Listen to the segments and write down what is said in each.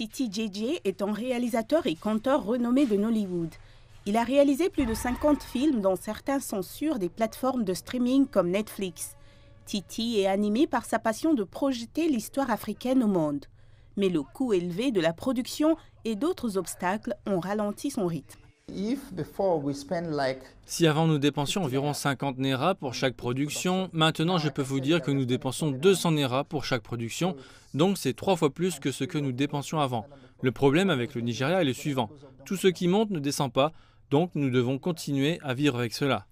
Titi JJ est un réalisateur et conteur renommé de Nollywood. Il a réalisé plus de 50 films dont certains sont sur des plateformes de streaming comme Netflix. Titi est animé par sa passion de projeter l'histoire africaine au monde. Mais le coût élevé de la production et d'autres obstacles ont ralenti son rythme. Si avant nous dépensions environ 50 Nera pour chaque production, maintenant je peux vous dire que nous dépensons 200 Nera pour chaque production, donc c'est trois fois plus que ce que nous dépensions avant. Le problème avec le Nigeria est le suivant. Tout ce qui monte ne descend pas, donc nous devons continuer à vivre avec cela.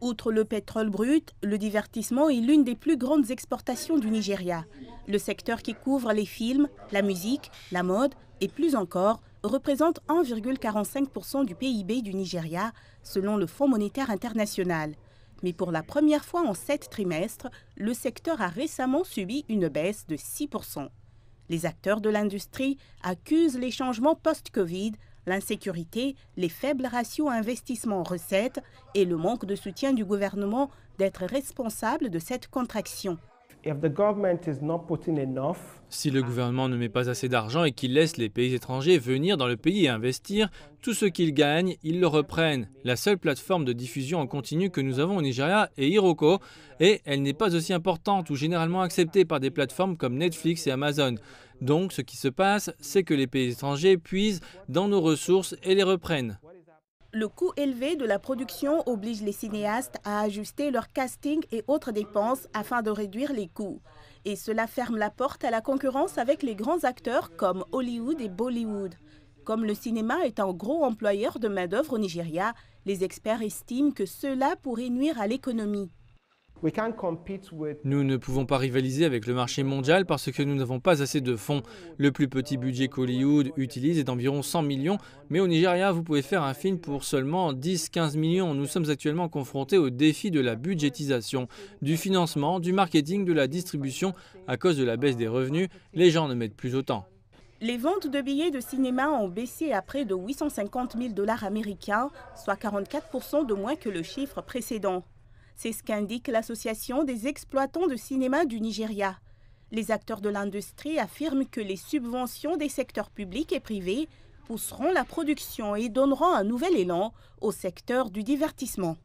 Outre le pétrole brut, le divertissement est l'une des plus grandes exportations du Nigeria. Le secteur qui couvre les films, la musique, la mode et plus encore représente 1,45% du PIB du Nigeria, selon le Fonds monétaire international. Mais pour la première fois en sept trimestres, le secteur a récemment subi une baisse de 6%. Les acteurs de l'industrie accusent les changements post-Covid, l'insécurité, les faibles ratios investissement-recettes et le manque de soutien du gouvernement d'être responsable de cette contraction. Si le gouvernement ne met pas assez d'argent et qu'il laisse les pays étrangers venir dans le pays et investir, tout ce qu'ils gagnent, ils le reprennent. La seule plateforme de diffusion en continu que nous avons au Nigeria est Iroko, et elle n'est pas aussi importante ou généralement acceptée par des plateformes comme Netflix et Amazon. Donc ce qui se passe, c'est que les pays étrangers puisent dans nos ressources et les reprennent. Le coût élevé de la production oblige les cinéastes à ajuster leur casting et autres dépenses afin de réduire les coûts. Et cela ferme la porte à la concurrence avec les grands acteurs comme Hollywood et Bollywood. Comme le cinéma est un gros employeur de main-d'œuvre au Nigeria, les experts estiment que cela pourrait nuire à l'économie. Nous ne pouvons pas rivaliser avec le marché mondial parce que nous n'avons pas assez de fonds. Le plus petit budget qu'Hollywood utilise est d'environ 100 millions, mais au Nigeria, vous pouvez faire un film pour seulement 10-15 millions. Nous sommes actuellement confrontés au défi de la budgétisation, du financement, du marketing, de la distribution. À cause de la baisse des revenus, les gens ne mettent plus autant. Les ventes de billets de cinéma ont baissé à près de 850 000 dollars américains, soit 44 de moins que le chiffre précédent. C'est ce qu'indique l'Association des exploitants de cinéma du Nigeria. Les acteurs de l'industrie affirment que les subventions des secteurs publics et privés pousseront la production et donneront un nouvel élan au secteur du divertissement.